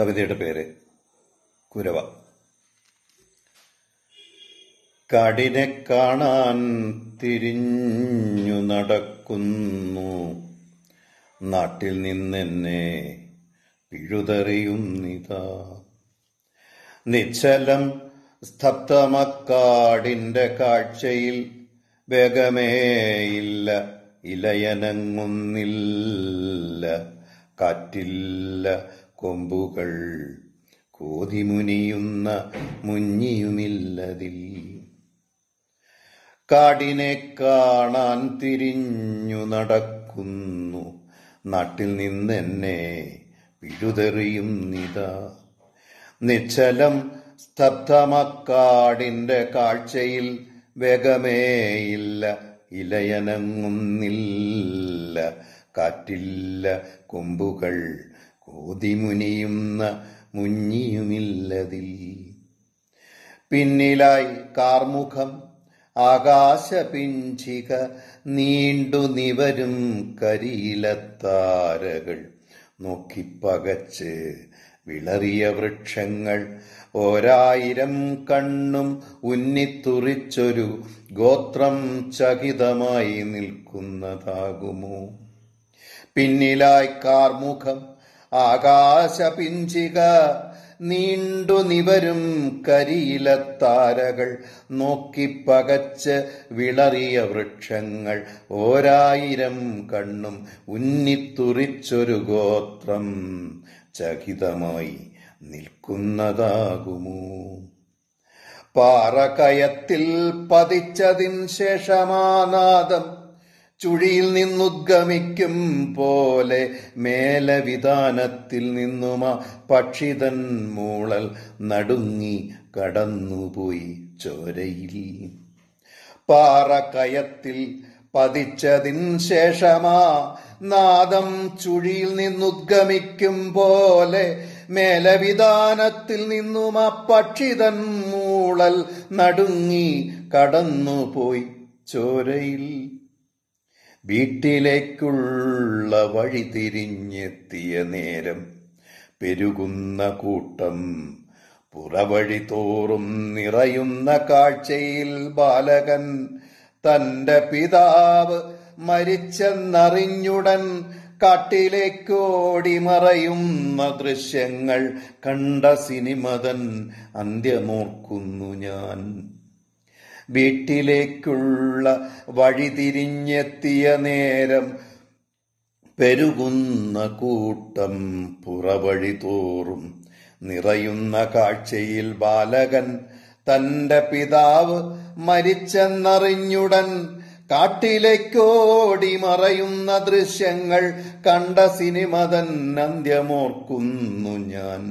കവിതയുടെ പേര് കുരവ കടിനെ കാണാൻ തിരിഞ്ഞു നടക്കുന്നു നാട്ടിൽ നിന്നെന്നെ പിഴുതെറിയും നിതാ നിശ്ചലം സ്തപ്തമക്കാടിന്റെ കാഴ്ചയിൽ വേഗമേയില്ല ഇലയനങ്ങുന്നില്ല കാറ്റില്ല കൊമ്പുകൾ കോതിമുനിയുന്ന മുഞ്ഞിയുമില്ലതിൽ കാടിനെ കാണാൻ തിരിഞ്ഞു നടക്കുന്നു നാട്ടിൽ നിന്നെന്നെ പിഴുതെറിയുന്നിത നിശ്ചലം സ്തബ്ധമക്കാടിന്റെ കാഴ്ചയിൽ വേഗമേയില്ല ഇലയനങ്ങുന്നില്ല കാറ്റില്ല കൊമ്പുകൾ ഓതിമുനിയുന്ന മുന്നിയുമില്ലതിൽ പിന്നിലായി കാർമുഖം ആകാശപിഞ്ചിക നീണ്ടു നിവരും കരിയിലത്താരകൾ നോക്കിപ്പകച്ച് വിളറിയ വൃക്ഷങ്ങൾ ഒരായിരം കണ്ണും ഉന്നിത്തുറിച്ചൊരു ഗോത്രം ചകിതമായി നിൽക്കുന്നതാകുമോ പിന്നിലായി കാർമുഖം ആകാശപിഞ്ചിക നീണ്ടു നിവരും കരിയിലത്താരകൾ നോക്കിപ്പകച്ച് വിളറിയ വൃക്ഷങ്ങൾ ഓരായിരം കണ്ണും ഉന്നിത്തുറിച്ചൊരു ഗോത്രം ചകിതമായി നിൽക്കുന്നതാകുമോ പാറകയത്തിൽ പതിച്ചതിൻ ശേഷമാനാദം ചുഴിയിൽ നിന്നുദ്ഗമിക്കും പോലെ മേലവിധാനത്തിൽ നിന്നുമാ പക്ഷിതൻ മൂളൽ നടുങ്ങി കടന്നുപോയി ചോരയിൽ പാറക്കയത്തിൽ പതിച്ചതിൻ ശേഷമാ നാദം ചുഴിയിൽ നിന്നുദ്ഗമിക്കും പോലെ മേലവിധാനത്തിൽ നിന്നും പക്ഷിതൻ മൂളൽ നടുങ്ങി കടന്നുപോയി ചോരയിൽ വീട്ടിലേക്കുള്ള വഴി തിരിഞ്ഞെത്തിയ നേരം പെരുകുന്ന കൂട്ടം പുറവഴി തോറും നിറയുന്ന കാഴ്ചയിൽ ബാലകൻ തന്റെ പിതാവ് മരിച്ചെന്നറിഞ്ഞുടൻ കാട്ടിലേക്കോടി മറയുന്ന ദൃശ്യങ്ങൾ കണ്ട സിനിമതൻ അന്ത്യമോർക്കുന്നു ഞാൻ വീട്ടിലേക്കുള്ള വഴി തിരിഞ്ഞെത്തിയ നേരം പെരുകുന്ന കൂട്ടം പുറവഴി തോറും നിറയുന്ന കാഴ്ചയിൽ ബാലകൻ തന്റെ പിതാവ് മരിച്ചെന്നറിഞ്ഞുടൻ കാട്ടിലേക്കോടി മറയുന്ന ദൃശ്യങ്ങൾ കണ്ട സിനിമ തന്നന്ത്യമോർക്കുന്നു ഞാൻ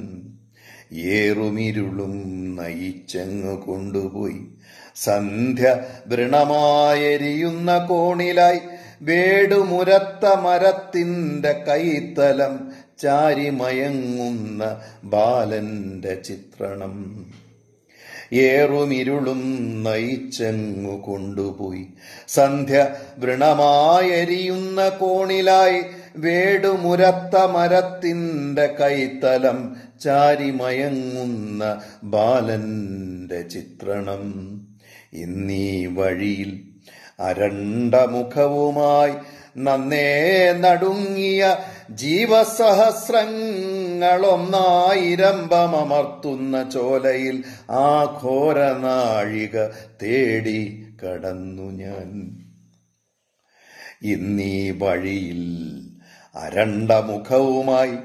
ഏറുമിരുളും നയിച്ചങ്ങ് കൊണ്ടുപോയി സന്ധ്യ വൃണമായെരിയുന്ന കോണിലായി വേടുമുരത്ത മരത്തിൻ്റെ കൈത്തലം ചാരിമയങ്ങുന്ന ബാലന്റെ ചിത്രണം ഏറുമിരുളും നയിച്ചങ്ങു കൊണ്ടുപോയി സന്ധ്യ വൃണമായെരിയുന്ന കോണിലായി വേടുമുരത്ത മരത്തിൻ്റെ കൈത്തലം ചാരിമയങ്ങുന്ന ബാലന്റെ ചിത്രണം ഇന്നീ വഴിയിൽ അരണ്ട മുഖവുമായി നന്നേ നടുങ്ങിയ ജീവസഹസ്രങ്ങളൊന്നായിരമ്പമർത്തുന്ന ചോലയിൽ ആ ഘോരനാഴിക തേടി കടന്നു ഞാൻ ഇന്നീ വഴിയില്ല അരണ്ട മുഖവുമായി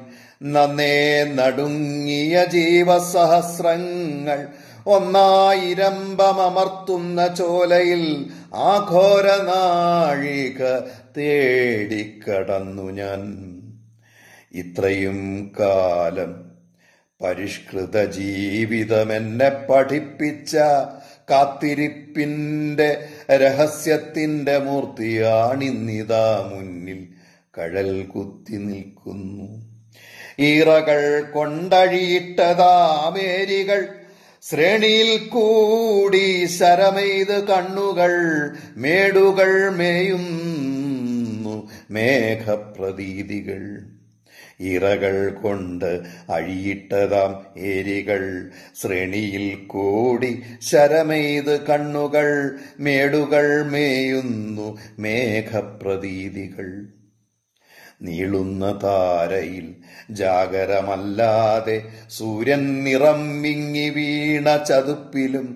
നന്നേ നടുങ്ങിയ ജീവസഹസ്രങ്ങൾ ഒന്നായിരമ്പമർത്തുന്ന ചോലയിൽ ആഘോരനാഴിക നാഴിക തേടിക്കടന്നു ഞാൻ ഇത്രയും കാലം പരിഷ്കൃത ജീവിതമെന്നെ പഠിപ്പിച്ച കാത്തിരിപ്പിന്റെ രഹസ്യത്തിന്റെ മൂർത്തിയാണിന്നിതാ മുന്നിൽ കഴൽ കുത്തി നിൽക്കുന്നു ഈറകൾ കൊണ്ടഴിയിട്ടതാമേരികൾ ശ്രേണിയിൽ കൂടി ശരമെയ്ത് കണ്ണുകൾ മേടുകൾ മേയുന്നു മേഘപ്രതീതികൾ ഇറകൾ കൊണ്ട് അഴിയിട്ടതാം ഏരികൾ ശ്രേണിയിൽ കൂടി ശരമെയ്ത് കണ്ണുകൾ മേടുകൾ മേയുന്നു മേഘപ്രതീതികൾ നീളുന്ന താരയിൽ ജാഗരമല്ലാതെ സൂര്യൻ നിറം വീണ ചതുപ്പിലും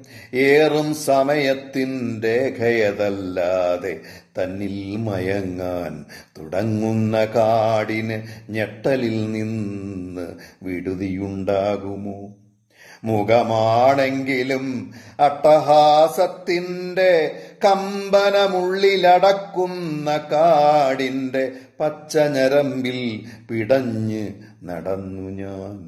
ഏറും സമയത്തിൻ്റെ ഖയതല്ലാതെ തന്നിൽ മയങ്ങാൻ തുടങ്ങുന്ന കാടിന് ഞെട്ടലിൽ നിന്ന് വിടുതിയുണ്ടാകുമോ മുഖമാണെങ്കിലും അട്ടഹാസത്തിൻ്റെ കമ്പനമുള്ളിലടക്കുന്ന കാടിൻ്റെ പച്ചഞരമ്പിൽ പിടഞ്ഞ് നടന്നു ഞാൻ